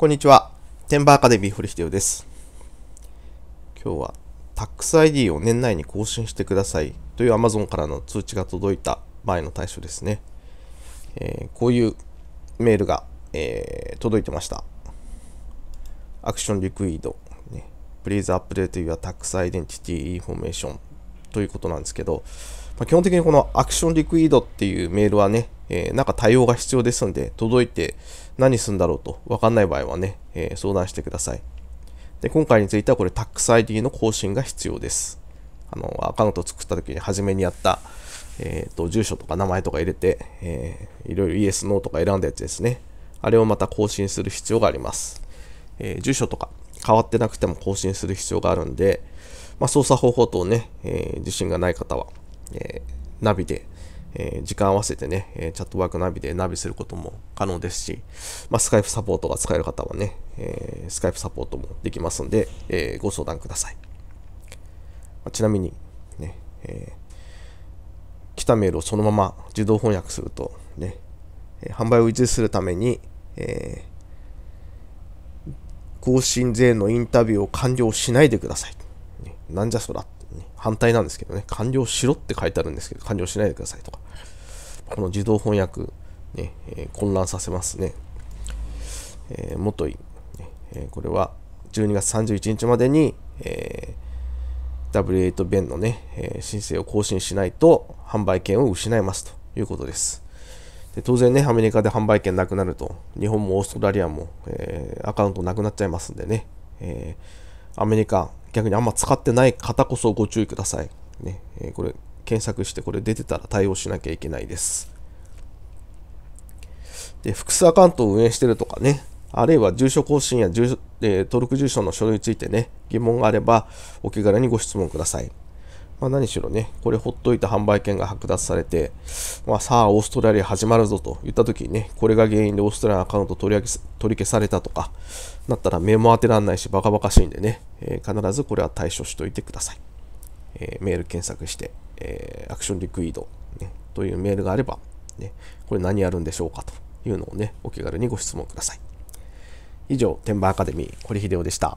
こんにちは。テンバーアカデミー堀秀夫です。今日は TaxID を年内に更新してくださいという Amazon からの通知が届いた場合の対処ですね。えー、こういうメールが、えー、届いてました。アクションリクイード、ね、Please update your tax identity information ということなんですけど、まあ、基本的にこのアクションリクイードっていうメールはね、えー、なんか対応が必要ですんで、届いて何するんだろうと分かんない場合はね、えー、相談してください。で、今回についてはこれタックス i d の更新が必要です。あの、アカウント作った時に初めにやった、えっ、ー、と、住所とか名前とか入れて、えー、いろいろ Yes、No とか選んだやつですね。あれをまた更新する必要があります。えー、住所とか変わってなくても更新する必要があるんで、まあ、操作方法等ね、えー、自信がない方は、えー、ナビでえー、時間合わせてね、えチャットワークナビでナビすることも可能ですし、まあ、スカイプサポートが使える方はね、えー、スカイプサポートもできますので、えご相談ください。まちなみに、ね、え来たメールをそのまま自動翻訳すると、ね、販売を維持するために、えー、更新税のインタビューを完了しないでください。なんじゃそら反対なんですけどね、完了しろって書いてあるんですけど、完了しないでくださいとか、この自動翻訳、ねえー、混乱させますね。えー、もとい、えー、これは12月31日までに、えー、W8 弁のね、えー、申請を更新しないと販売権を失いますということです。で当然ね、アメリカで販売権なくなると、日本もオーストラリアも、えー、アカウントなくなっちゃいますんでね、えー、アメリカ、逆にあんま使ってない方こそご注意ください。ね、えこれ、検索してこれ出てたら対応しなきゃいけないです。で、複数アカウントを運営してるとかね、あるいは住所更新や住、えー、登録住所の書類についてね、疑問があればお気軽にご質問ください。まあ、何しろね、これほっといた販売権が剥奪されて、まあ、さあオーストラリア始まるぞと言った時にね、これが原因でオーストラリアのアカウント取り上げ取り消されたとかなったら目も当てらんないしバカバカしいんでね、えー、必ずこれは対処しておいてください、えー、メール検索して、えー、アクションリクイード、ね、というメールがあれば、ね、これ何やるんでしょうかというのをねお気軽にご質問ください以上天馬アカデミー堀秀夫でした